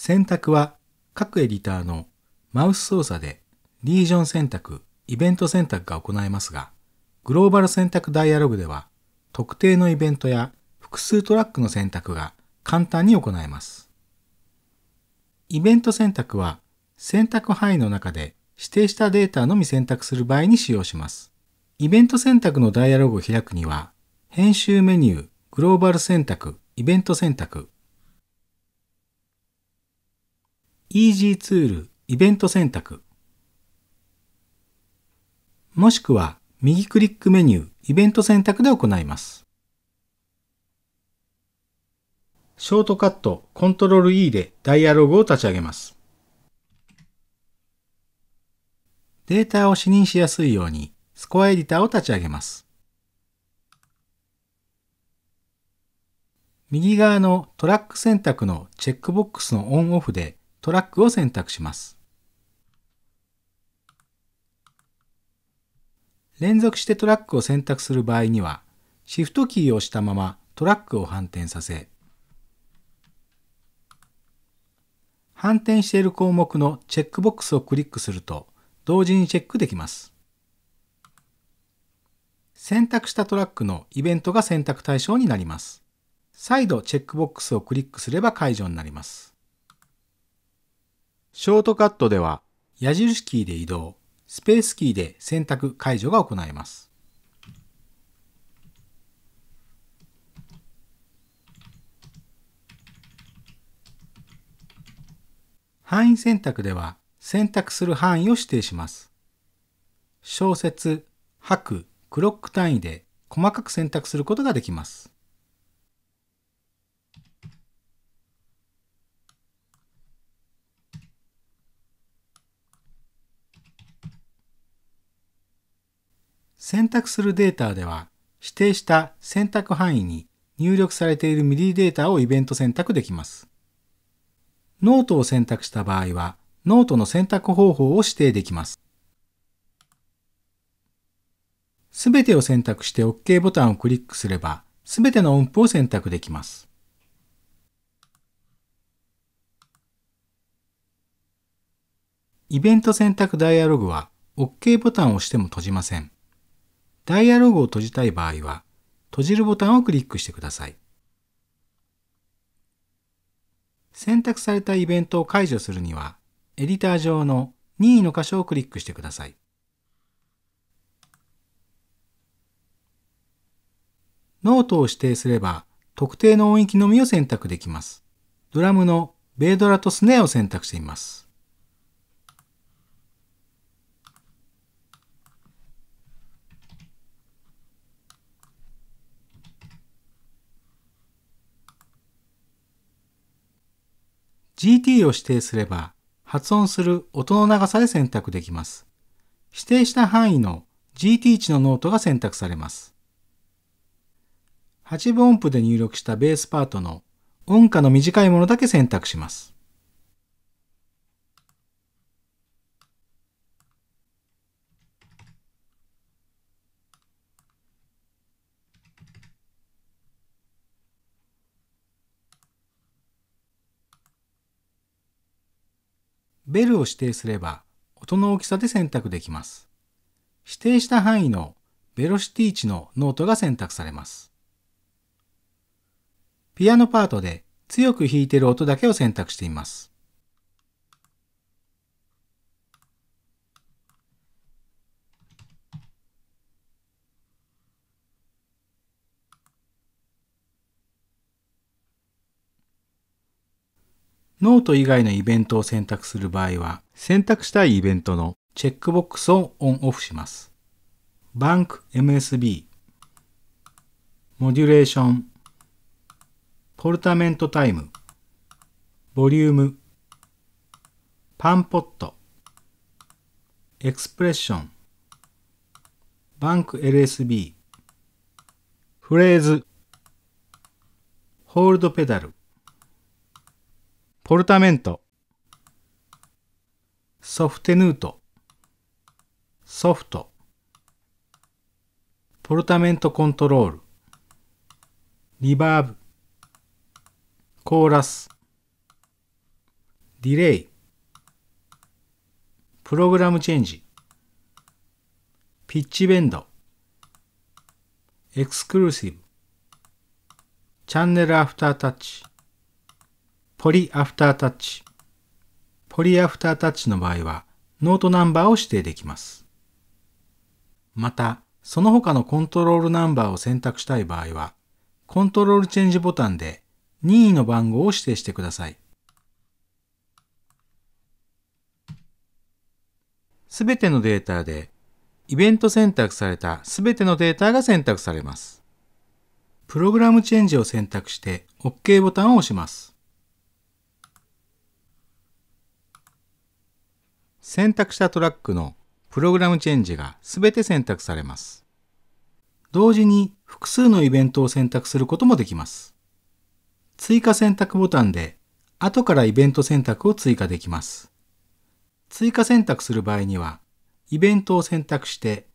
選択は各エディターのマウス操作でリージョン選択、イベント選択が行えますが、グローバル選択ダイアログでは特定のイベントや複数トラックの選択が簡単に行えます。イベント選択は選択範囲の中で指定したデータのみ選択する場合に使用します。イベント選択のダイアログを開くには、編集メニュー、グローバル選択、イベント選択、Easy ツールイベント選択もしくは右クリックメニューイベント選択で行います。ショートカットコントロール e でダイアログを立ち上げます。データを視認しやすいようにスコアエディターを立ち上げます。右側のトラック選択のチェックボックスのオンオフでトラックを選択します。連続してトラックを選択する場合には、シフトキーを押したままトラックを反転させ、反転している項目のチェックボックスをクリックすると、同時にチェックできます。選択したトラックのイベントが選択対象になります。再度チェックボックスをクリックすれば解除になります。ショートカットでは矢印キーで移動、スペースキーで選択解除が行えます。範囲選択では選択する範囲を指定します。小節、白、クロック単位で細かく選択することができます。選択するデータでは、指定した選択範囲に入力されている MIDI データをイベント選択できます。ノートを選択した場合は、ノートの選択方法を指定できます。すべてを選択して OK ボタンをクリックすれば、すべての音符を選択できます。イベント選択ダイアログは OK ボタンを押しても閉じません。ダイアログを閉じたい場合は、閉じるボタンをクリックしてください。選択されたイベントを解除するには、エディター上の任意の箇所をクリックしてください。ノートを指定すれば、特定の音域のみを選択できます。ドラムのベードラとスネアを選択しています。GT を指定すれば発音する音の長さで選択できます。指定した範囲の GT 値のノートが選択されます。8分音符で入力したベースパートの音下の短いものだけ選択します。ベルを指定すれば音の大きさで選択できます。指定した範囲のベロシティ値のノートが選択されます。ピアノパートで強く弾いている音だけを選択しています。ノート以外のイベントを選択する場合は、選択したいイベントのチェックボックスをオンオフします。バンク MSB、モデュレーション、ポルタメントタイム、ボリューム、パンポット、エクスプレッション、バンク LSB、フレーズ、ホールドペダル、ポルタメント、ソフテヌート、ソフト、ポルタメントコントロール、リバーブ、コーラス、ディレイ、プログラムチェンジ、ピッチベンド、エクスクルーシブ、チャンネルアフタータッチ、ポリアフタータッチ。ポリアフタータッチの場合は、ノートナンバーを指定できます。また、その他のコントロールナンバーを選択したい場合は、コントロールチェンジボタンで任意の番号を指定してください。すべてのデータで、イベント選択されたすべてのデータが選択されます。プログラムチェンジを選択して OK ボタンを押します。選択したトラックのプログラムチェンジが全て選択されます。同時に複数のイベントを選択することもできます。追加選択ボタンで後からイベント選択を追加できます。追加選択する場合にはイベントを選択して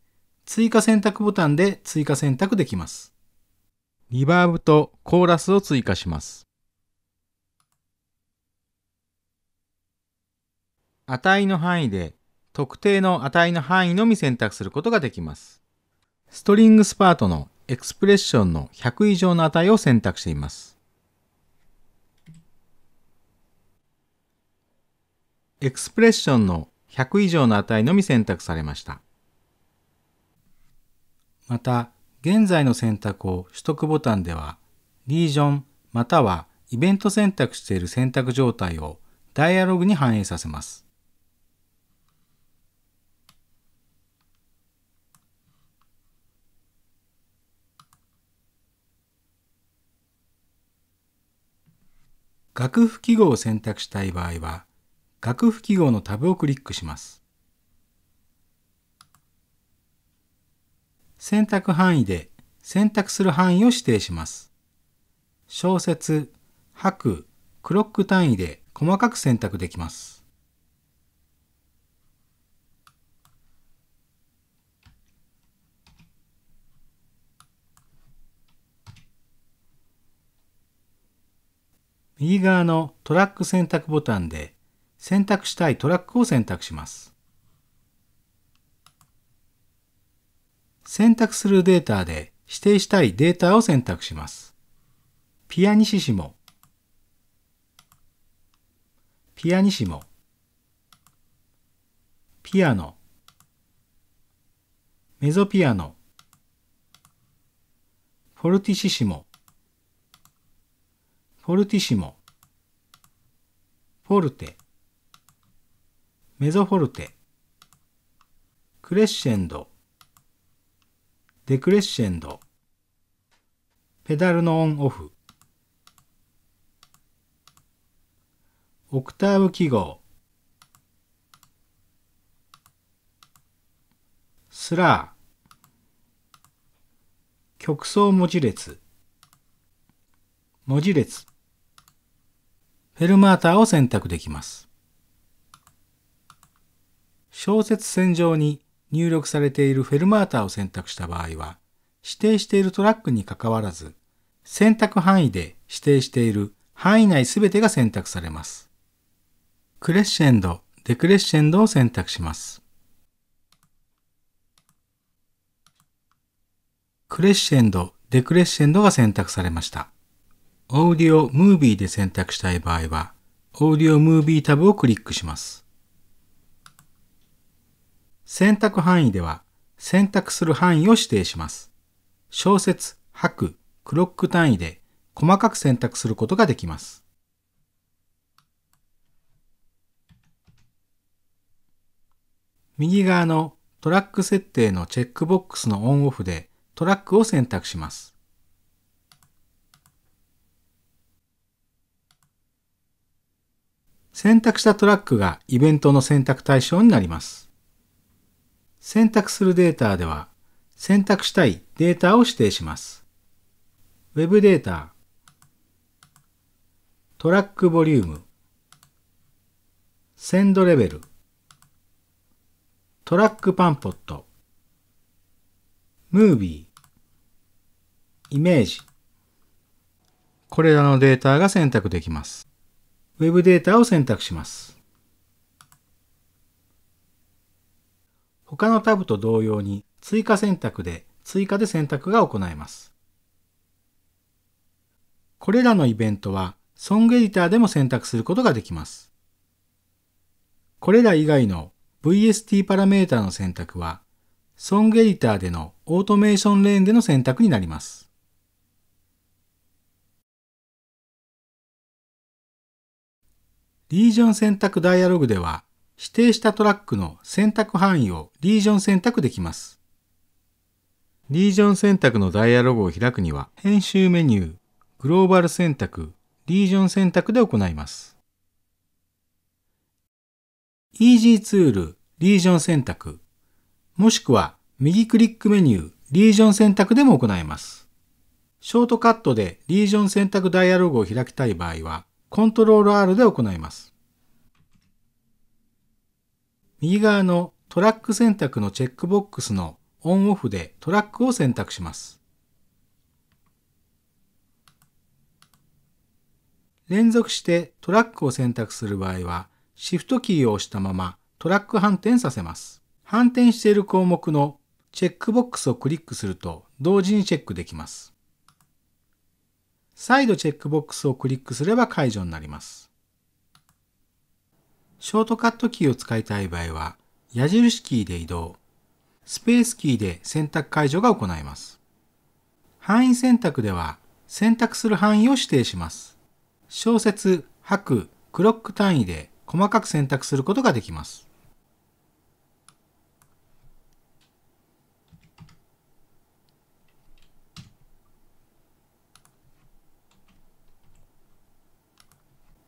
追加選択ボタンで追加選択できます。リバーブとコーラスを追加します。値の範囲で特定の値の範囲のみ選択することができます。ストリングスパートのエクスプレッションの100以上の値を選択しています。エクスプレッションの100以上の値のみ選択されました。また、現在の選択を取得ボタンでは、リージョンまたはイベント選択している選択状態をダイアログに反映させます。楽譜記号を選択したい場合は、楽譜記号のタブをクリックします。選択範囲で選択する範囲を指定します。小説、白、クロック単位で細かく選択できます。右側のトラック選択ボタンで選択したいトラックを選択します。選択するデータで指定したいデータを選択します。ピアニシシモピアニシモピアノメゾピアノフォルティシシモフォルティシモフォルテ、メゾフォルテ、クレッシェンド、デクレッシェンド、ペダルのオンオフ、オクターブ記号、スラー、曲層文字列、文字列、フェルマーターを選択できます。小説線上に入力されているフェルマーターを選択した場合は、指定しているトラックに関わらず、選択範囲で指定している範囲内すべてが選択されます。クレッシェンド、デクレッシェンドを選択します。クレッシェンド、デクレッシェンドが選択されました。オーディオムービーで選択したい場合は、オーディオムービータブをクリックします。選択範囲では、選択する範囲を指定します。小説、白、クロック単位で細かく選択することができます。右側のトラック設定のチェックボックスのオンオフでトラックを選択します。選択したトラックがイベントの選択対象になります。選択するデータでは、選択したいデータを指定します。Web データ、トラックボリューム、センドレベル、トラックパンポット、ムービー、イメージ。これらのデータが選択できます。ウェブデータを選択します。他のタブと同様に追加選択で追加で選択が行えます。これらのイベントはソングエディターでも選択することができます。これら以外の VST パラメータの選択はソングエディターでのオートメーションレーンでの選択になります。リージョン選択ダイアログでは、指定したトラックの選択範囲をリージョン選択できます。リージョン選択のダイアログを開くには、編集メニュー、グローバル選択、リージョン選択で行います。Easy ツール、リージョン選択、もしくは右クリックメニュー、リージョン選択でも行えます。ショートカットでリージョン選択ダイアログを開きたい場合は、コントロール R で行います。右側のトラック選択のチェックボックスのオンオフでトラックを選択します。連続してトラックを選択する場合は、シフトキーを押したままトラック反転させます。反転している項目のチェックボックスをクリックすると同時にチェックできます。再度チェックボックスをクリックすれば解除になります。ショートカットキーを使いたい場合は、矢印キーで移動、スペースキーで選択解除が行えます。範囲選択では、選択する範囲を指定します。小説、白、クロック単位で細かく選択することができます。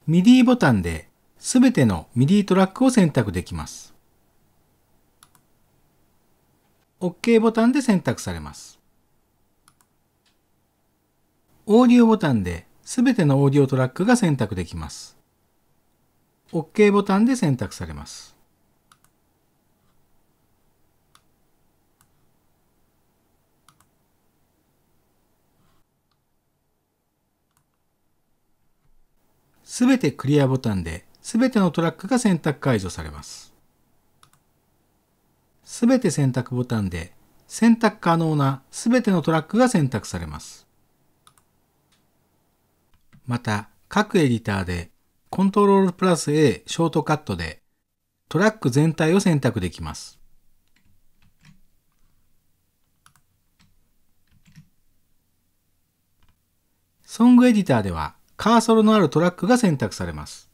MIDI ボタンで全ての MIDI トラックを選択できます。OK ボタンで選択されます。オーディオボタンで全てのオーディオトラックが選択できます。OK ボタンで選択されます。すべてクリアボタンで、すべてのトラックが選択解除されます。すべて選択ボタンで、選択可能なすべてのトラックが選択されます。また、各エディターで、コントロールプラス A ショートカットで、トラック全体を選択できます。ソングエディターでは、カーソルのあるトラックが選択されます。